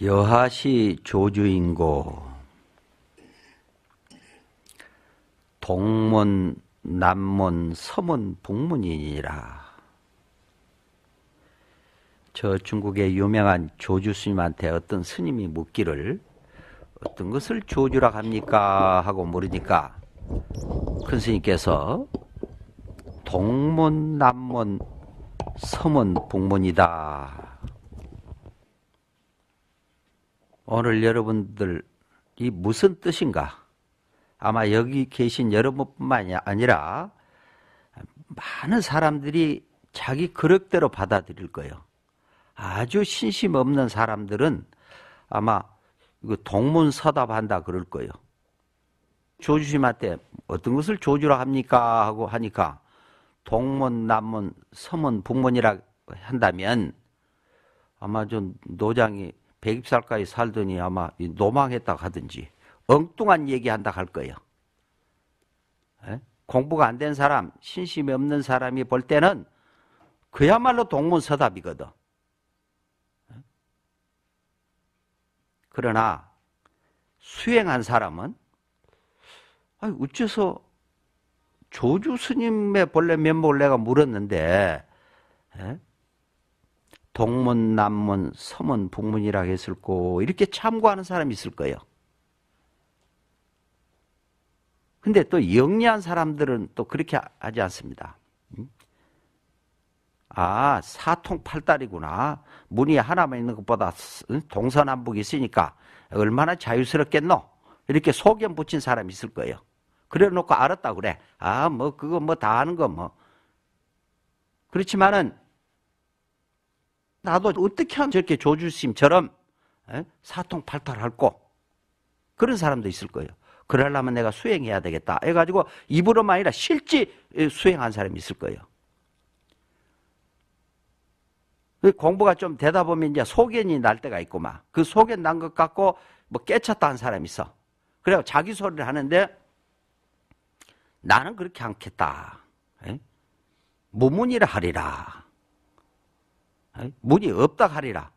여하시 조주인고 동문 남문 서문 북문이니라 저 중국의 유명한 조주 스님한테 어떤 스님이 묻기를 어떤 것을 조주라 합니까 하고 물으니까 큰 스님께서 동문, 남문, 서문, 북문이다. 오늘 여러분들 이 무슨 뜻인가? 아마 여기 계신 여러분뿐만이 아니라 많은 사람들이 자기 그릇대로 받아들일 거예요. 아주 신심 없는 사람들은 아마 이거 동문서답한다 그럴 거예요. 조주심한테 어떤 것을 조주라 합니까? 하고 하니까 동문, 남문, 서문, 북문이라 한다면 아마 좀 노장이 100입살까지 살더니 아마 노망했다 하든지 엉뚱한 얘기한다 할 거예요. 에? 예? 공부가 안 된 사람, 신심이 없는 사람이 볼 때는 그야말로 동문서답이거든. 에? 예? 그러나 수행한 사람은 아니, 어째서 조주 스님의 본래 면목을 내가 물었는데 에? 예? 동문, 남문, 서문, 북문이라고 했을 거 이렇게 참고하는 사람이 있을 거예요. 근데 또 영리한 사람들은 또 그렇게 하지 않습니다. 음? 아 사통팔달이구나. 문이 하나만 있는 것보다 동서남북이 있으니까 얼마나 자유스럽겠노. 이렇게 소견 붙인 사람이 있을 거예요. 그래 놓고 알았다 그래. 아, 뭐, 그거 뭐 다하는거 뭐. 그렇지만은, 나도 어떻게 하면 저렇게 조주심처럼 사통팔탈할고 그런 사람도 있을 거예요. 그러려면 내가 수행해야 되겠다. 해가지고 입으로만 아니라 실제 수행한 사람이 있을 거예요. 그 공부가 좀 되다 보면 이제 소견이 날 때가 있고 막. 그 소견 난 것 같고 뭐 깨쳤다 한 사람이 있어. 그래고 자기 소리를 하는데 나는 그렇게 않겠다. 에? 무문이라 하리라. 에? 문이 없다 하리라.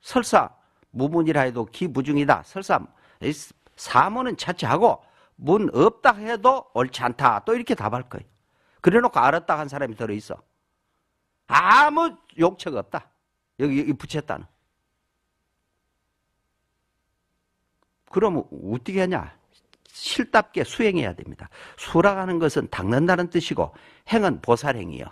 설사 무문이라 해도 기부중이다. 설사 사문은 차치하고 문 없다 해도 옳지 않다. 또 이렇게 답할 거예요. 그래놓고 알았다 한 사람이 들어있어. 아무 욕처가 없다. 여기, 여기 붙였다는. 그럼 어떻게 하냐? 실답게 수행해야 됩니다. 수락하는 것은 닦는다는 뜻이고 행은 보살행이요.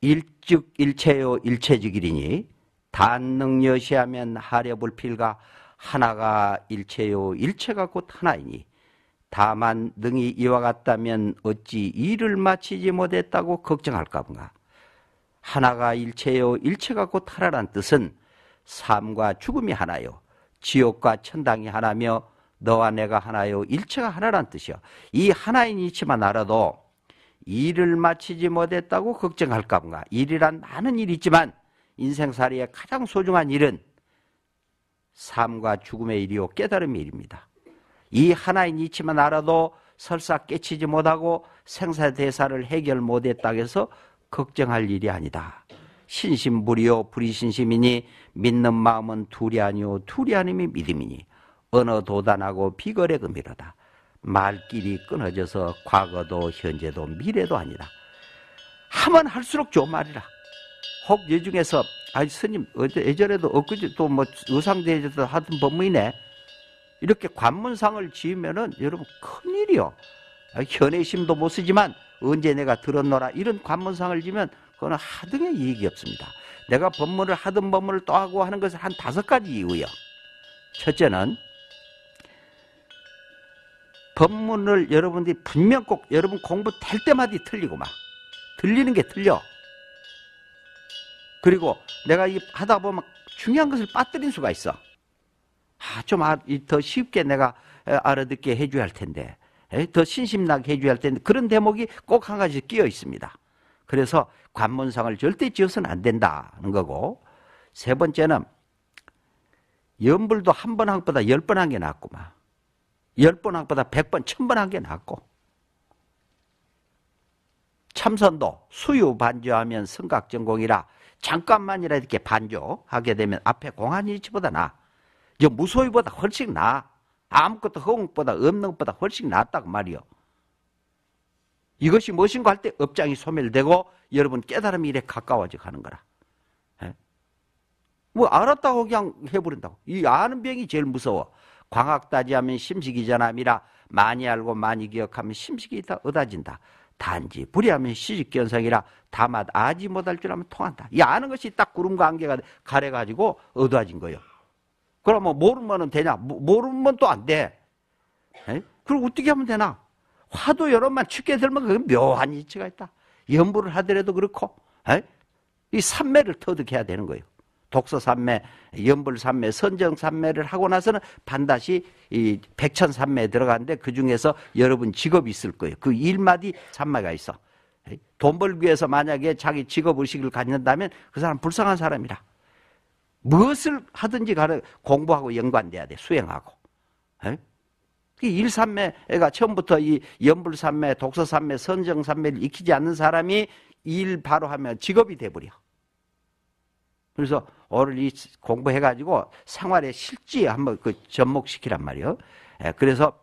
일즉 일체요 일체직이리니 단능여시하면 하려불필가 하나가 일체요 일체가 곧 하나이니 다만 능이 이와 같다면 어찌 일을 마치지 못했다고 걱정할까 본가 하나가 일체요 일체가 곧 하나란 뜻은 삶과 죽음이 하나요 지옥과 천당이 하나며 너와 내가 하나요 일체가 하나란 뜻이요 이 하나인 이치만 알아도 일을 마치지 못했다고 걱정할까 본가 일이란 많은 일이 있지만 인생살이의 가장 소중한 일은 삶과 죽음의 일이요 깨달음의 일입니다 이 하나인 이치만 알아도 설사 깨치지 못하고 생사대사를 해결 못했다고 해서 걱정할 일이 아니다 신심불이요 불이신심이니 믿는 마음은 둘이 아니오 둘이 아님이 믿음이니 언어 도단하고 비거래 금이로다. 말길이 끊어져서 과거도 현재도 미래도 아니다 하면 할수록 좋은 말이라. 혹 예중에서 아니 스님 어제 예전에도 엊그제 또뭐 의상대회에서 하던 법문이네. 이렇게 관문상을 지으면은 여러분 큰일이요. 아, 현의심도 못 쓰지만 언제 내가 들었노라 이런 관문상을 지면 그거는 하등의 이익이 없습니다. 내가 법문을 하던 법문을 또 하고 하는 것은한 다섯 가지 이유요. 첫째는 법문을 여러분들이 분명 꼭 여러분 공부 될 때마다 틀리고 막 들리는 게 틀려 그리고 내가 이 하다 보면 중요한 것을 빠뜨린 수가 있어 아, 좀더 아, 쉽게 내가 알아듣게 해줘야 할 텐데 더 신심나게 해줘야 할 텐데 그런 대목이 꼭 한 가지 끼어 있습니다 그래서 관문상을 절대 지어서는 안 된다는 거고 세 번째는 연불도 한 번 한 것보다 열 번 한 게 낫구만 10번 학보다 100번, 1000번 한 게 낫고 참선도 수유 반주하면 성각전공이라 잠깐만이라 이렇게 반주하게 되면 앞에 공한일치보다 나. 아 무소유보다 훨씬 나. 아무것도 아 허공보다 없는 것보다 훨씬 낫다고 말이요. 이것이 무엇인가 할 때 업장이 소멸되고 여러분 깨달음이 이래 가까워져 가는 거라. 예? 뭐 알았다고 그냥 해버린다고. 이 아는 병이 제일 무서워. 광학 다지하면심식이잖아미라 많이 알고 많이 기억하면 심식이 다 얻어진다. 단지 불이하면 시집견성이라 다만 아지 못할 줄 알면 통한다. 이 아는 것이 딱 구름과 안개가 가려가지고 얻어진 거예요. 그러면 뭐 모르면 되냐? 모르면 또 안 돼. 에? 그럼 어떻게 하면 되나? 화도 여러만 춥게 들면 그 묘한 이치가 있다. 연부를 하더라도 그렇고 에? 이 삼매를 터득해야 되는 거예요. 독서산매, 연불산매, 선정산매를 하고 나서는 반드시 이 백천산매에 들어가는데 그 중에서 여러분 직업이 있을 거예요. 그 일마디 산매가 있어. 돈 벌기 위해서 만약에 자기 직업 의식을 갖는다면 그 사람 불쌍한 사람이라. 무엇을 하든지 간에 공부하고 연관돼야 돼. 수행하고. 그일산매가 처음부터 이연불산매독서산매선정산매를 익히지 않는 사람이 일 바로 하면 직업이 돼버려. 그래서 오늘 이 공부해가지고 생활에 실지 한번 그 접목시키란 말이요. 예, 그래서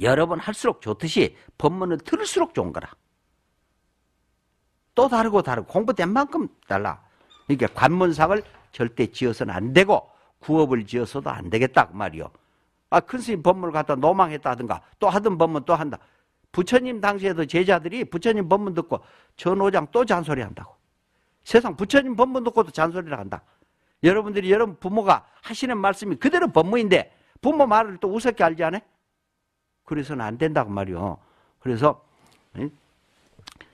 여러 분 할수록 좋듯이 법문을 들을수록 좋은 거라. 또 다르고 다르고 공부된 만큼 달라. 그러니까 관문상을 절대 지어서는 안 되고 구업을 지어서도 안 되겠다 그 말이요. 아, 큰 스님 법문을 갖다 노망했다든가 또 하던 법문 또 한다. 부처님 당시에도 제자들이 부처님 법문 듣고 전오장 또 잔소리 한다고. 세상 부처님 법문 듣고도 잔소리를 한다. 여러분들이 여러분 부모가 하시는 말씀이 그대로 법문인데 부모 말을 또 우습게 알지 않아? 그래서는 안 된다고 말이요. 그래서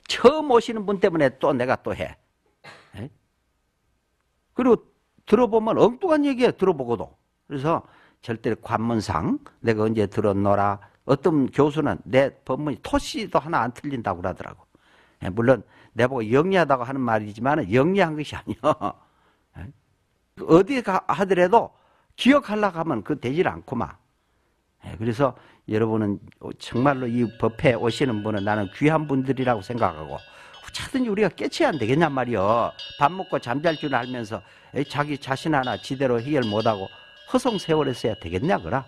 처음 오시는 분 때문에 또 내가 또 해. 그리고 들어보면 엉뚱한 얘기야 들어보고도. 그래서 절대 관문상 내가 언제 들었노라. 어떤 교수는 내 법문이 토씨도 하나 안 틀린다고 그러더라고. 예, 물론 내보고 영리하다고 하는 말이지만 영리한 것이 아니요. 예? 그 어디 가 하더라도 기억하려고 하면 그 되질 않고만. 예, 그래서 여러분은 정말로 이법회 오시는 분은 나는 귀한 분들이라고 생각하고 차든지 우리가 깨쳐야 안 되겠냔 말이요. 밥 먹고 잠잘 줄 알면서 자기 자신 하나 지대로 해결 못하고 허송 세월에 써야 되겠냐 그라.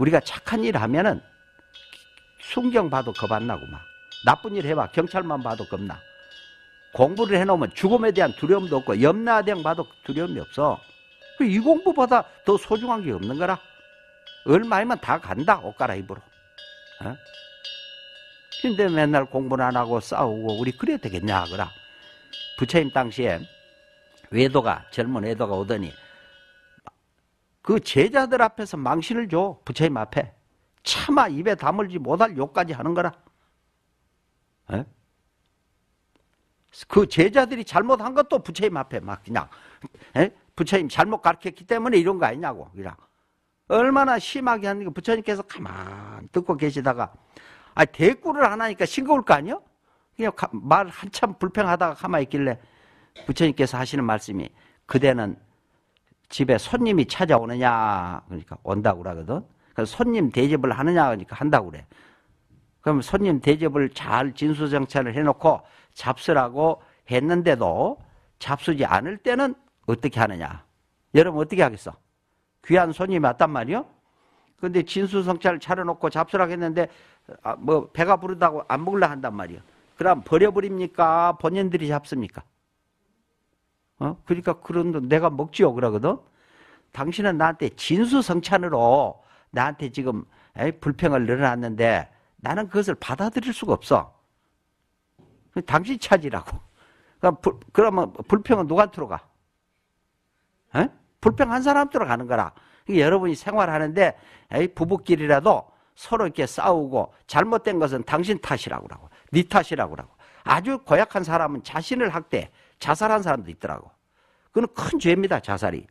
우리가 착한 일 하면은 순경 봐도 겁 안 나고 막. 나쁜 일 해봐. 경찰만 봐도 겁나. 공부를 해놓으면 죽음에 대한 두려움도 없고 염라대학 봐도 두려움이 없어. 이 공부보다 더 소중한 게 없는 거라. 얼마이면 다 간다. 옷 갈아입으러. 어? 근데 맨날 공부는 안 하고 싸우고 우리 그래야 되겠냐 그라. 부처님 당시에 외도가 젊은 외도가 오더니 그 제자들 앞에서 망신을 줘 부처님 앞에 차마 입에 담을지 못할 욕까지 하는 거라 그 제자들이 잘못한 것도 부처님 앞에 막 그냥 부처님 잘못 가르쳤기 때문에 이런 거 아니냐고 그냥 얼마나 심하게 하는 게 부처님께서 가만 듣고 계시다가 아 대꾸를 안 하니까 싱거울 거 아니요? 그냥 말 한참 불평하다가 가만 히 있길래 부처님께서 하시는 말씀이 그대는 집에 손님이 찾아오느냐 그러니까 온다고 그러거든. 그래서 손님 대접을 하느냐 그러니까 한다고 그래. 그럼 손님 대접을 잘 진수정찬을 해놓고 잡수라고 했는데도 잡수지 않을 때는 어떻게 하느냐? 여러분 어떻게 하겠어? 귀한 손님이 왔단 말이요? 근데 진수성찰 차려놓고 잡수라고 했는데 아, 뭐 배가 부르다고 안 먹으려 한단 말이요. 그럼 버려버립니까? 본인들이 잡습니까? 어? 그러니까 그런 내가 먹지요 그러거든. 당신은 나한테 진수성찬으로 나한테 지금 에이, 불평을 늘어놨는데 나는 그것을 받아들일 수가 없어. 당신 차지라고. 그러니까 그러면 불평은 누가들어 가? 에? 불평 한사람들어 가는 거라. 여러분이 생활하는데 부부끼리라도 서로 이렇게 싸우고 잘못된 것은 당신 탓이라고 그네 탓이라고 아주 고약한 사람은 자신을 학대 자살한 사람도 있더라고. 그건 큰 죄입니다, 자살이.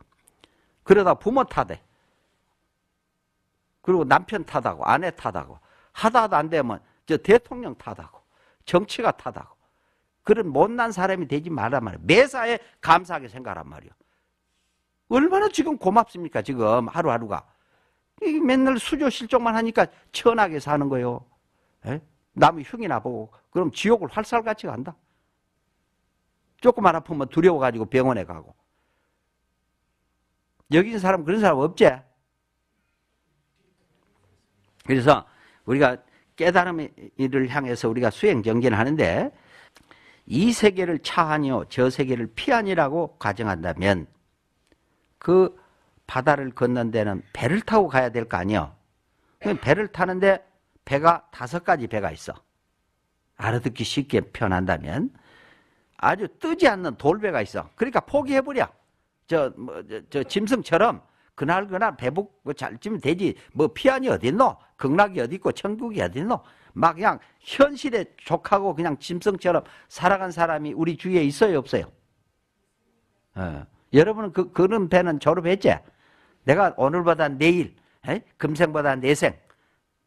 그러다 부모 탓해. 그리고 남편 탓하고 아내 탓하고 하다 하다 안 되면 저 대통령 탓하고 정치가 탓하고 그런 못난 사람이 되지 말란 말이에요. 매사에 감사하게 생각하란 말이에요. 얼마나 지금 고맙습니까? 지금 하루하루가. 이 맨날 수조 실족만 하니까 천하게 사는 거예요. 에? 예? 남이 흉이나 보고 그럼 지옥을 활살같이 간다. 조금만 아프면 두려워가지고 병원에 가고. 여기 있는 사람 그런 사람 없지? 그래서 우리가 깨달음을 의일 향해서 우리가 수행 전개를 하는데 이 세계를 차하니요 저 세계를 피하니라고 가정한다면 그 바다를 걷는 데는 배를 타고 가야 될 거 아니요. 배를 타는데 배가 다섯 가지 배가 있어. 알아듣기 쉽게 표현한다면 아주 뜨지 않는 돌배가 있어. 그러니까 포기해버려. 저, 뭐, 저, 저, 짐승처럼 그날 그날 배복 그 잘 찌면 되지 뭐 피안이 어딨노 극락이 어딨고 천국이 어딨노 막 그냥 현실에 족하고 그냥 짐승처럼 살아간 사람이 우리 주위에 있어요 없어요 어. 여러분은 그, 그런 배는 졸업했지 내가 오늘보다 내일 에? 금생보다 내생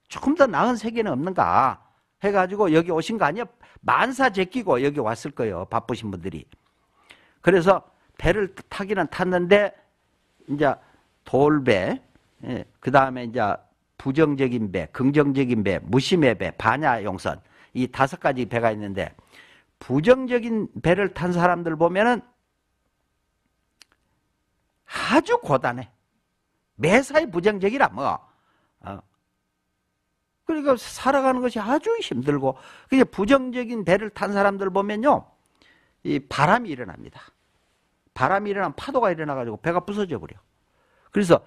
조금 더 나은 세계는 없는가 해가지고 여기 오신 거 아니야? 만사 제끼고 여기 왔을 거예요. 바쁘신 분들이. 그래서 배를 타기는 탔는데 이제 돌배, 예, 그 다음에 이제 부정적인 배, 긍정적인 배, 무심의 배, 반야 용선 이 다섯 가지 배가 있는데 부정적인 배를 탄 사람들 보면은 아주 고단해. 매사에 부정적이라 뭐. 어. 그러니까 살아가는 것이 아주 힘들고 그게 부정적인 배를 탄 사람들 보면요. 이 바람이 일어납니다. 바람이 일어나면 파도가 일어나 가지고 배가 부서져 버려. 그래서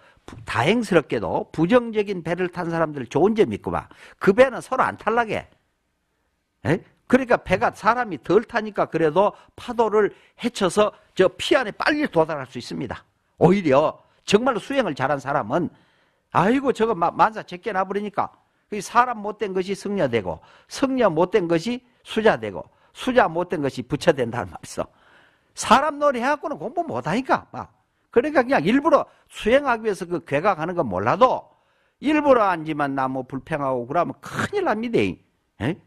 다행스럽게도 부정적인 배를 탄 사람들 좋은 점이 있고 막그 배는 서로 안 탈락해. 에? 그러니까 배가 사람이 덜 타니까 그래도 파도를 헤쳐서 저피 안에 빨리 도달할 수 있습니다. 오히려 정말로 수행을 잘한 사람은 아이고 저거 만사 제껴나 버리니까 사람 못된 것이 승려되고 승려 못된 것이 수자되고 수자 못된 것이 부처된다는 말이죠. 사람 놀이 해갖고는 공부 못하니까 막 그러니까 그냥 일부러 수행하기 위해서 그 괴각하는 거 몰라도 일부러 앉지만나뭐 불평하고 그러면 큰일 납니다. 에?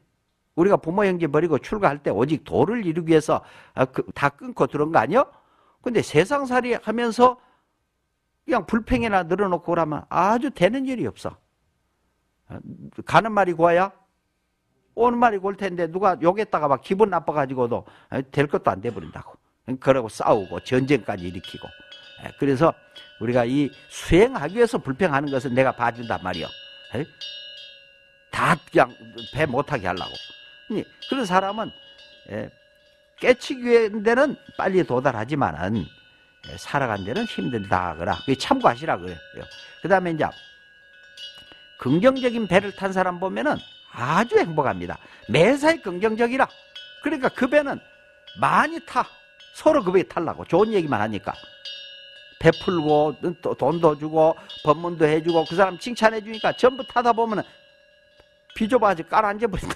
우리가 부모 형제 버리고 출가할 때 오직 도를 이루기 위해서 아, 그, 다 끊고 들어온거 아니요? 근데 세상살이 하면서 그냥 불평이나 늘어놓고 그러면 아주 되는 일이 없어. 아, 가는 말이 고와야 오는 말이 골 텐데 누가 욕했다가 막 기분 나빠가지고도 아, 될 것도 안 돼버린다고. 그러고 싸우고 전쟁까지 일으키고. 예, 그래서 우리가 이 수행하기 위해서 불평하는 것은 내가 봐준단 말이요. 다 그냥 배 못하게 하려고. 예, 그런 사람은 예, 깨치기 위한 데는 빨리 도달하지만은 살아간 데는 힘들다 하거나 참고하시라 그래요. 그 다음에 이제 긍정적인 배를 탄 사람 보면은 아주 행복합니다. 매사에 긍정적이라. 그러니까 그 배는 많이 타. 서로 그 배에 탈라고. 좋은 얘기만 하니까. 베풀고 돈도 주고 법문도 해주고 그 사람 칭찬해 주니까 전부 타다 보면 비좁아져 깔아앉아 버린다.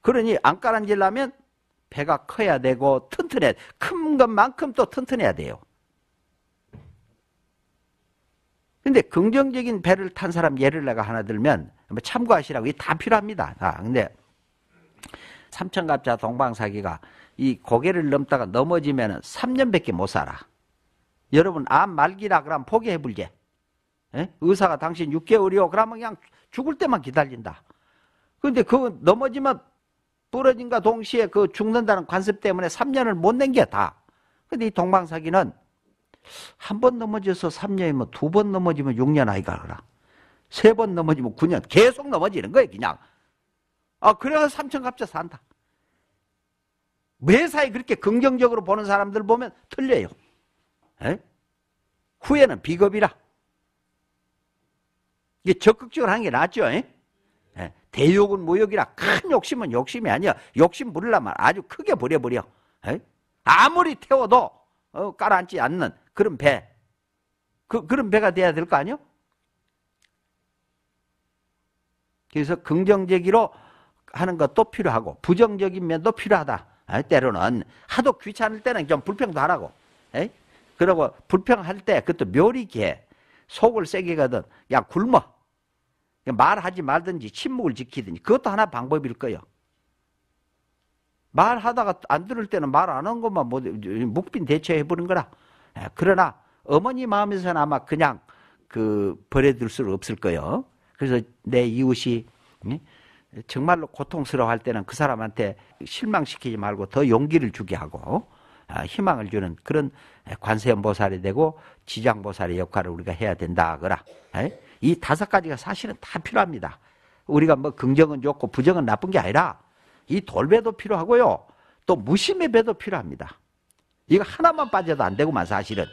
그러니 안 깔아앉으려면 배가 커야 되고 튼튼해. 큰 것만큼 또 튼튼해야 돼요. 근데 긍정적인 배를 탄 사람 예를 내가 하나 들면 참고하시라고 이 다 필요합니다. 아, 근데 삼천갑자 동방사기가 이 고개를 넘다가 넘어지면은 3년밖에 못 살아. 여러분 암 말기라 그러면 포기해 불게. 에? 예? 의사가 당신 6개월이요 그러면 그냥 죽을 때만 기다린다. 근데 그 넘어지면 부러진과 동시에 그 죽는다는 관습 때문에 3년을 못 낸 게 다. 근데 이 동방사기는 한 번 넘어져서 3년이면 두 번 넘어지면 6년 아이가 그라. 세 번 넘어지면 9년 계속 넘어지는 거예요, 그냥. 아, 그래서 3천 갑자 산다. 회사에 그렇게 긍정적으로 보는 사람들 보면 틀려요. 에? 후회는 비겁이라. 이게 적극적으로 하는 게 낫죠. 에? 에? 대욕은 무욕이라 큰 욕심은 욕심이 아니야. 욕심 부리려면 아주 크게 부려버려. 아무리 태워도 어, 깔아앉지 않는 그런 배. 그, 그런 배가 돼야 될 거 아니요? 그래서 긍정적으로 하는 것도 필요하고 부정적인 면도 필요하다. 아, 때로는 하도 귀찮을 때는 좀 불평도 하라고. 에이? 그러고 불평할 때 그것도 묘리게 속을 세게 가든 야 굶어. 말하지 말든지 침묵을 지키든지 그것도 하나 방법일 거예요. 말하다가 안 들을 때는 말 안 한 것만 못, 뭐, 묵빈 대처해보는 거라. 에, 그러나 어머니 마음에서는 아마 그냥 그 버려둘 수는 없을 거예요. 그래서 내 이웃이 정말로 고통스러워할 때는 그 사람한테 실망시키지 말고 더 용기를 주게 하고 아, 희망을 주는 그런 관세음보살이 되고 지장보살의 역할을 우리가 해야 된다 하거라. 이 다섯 가지가 사실은 다 필요합니다. 우리가 뭐 긍정은 좋고 부정은 나쁜 게 아니라 이 돌배도 필요하고요. 또 무심의 배도 필요합니다. 이거 하나만 빠져도 안 되고만 사실은.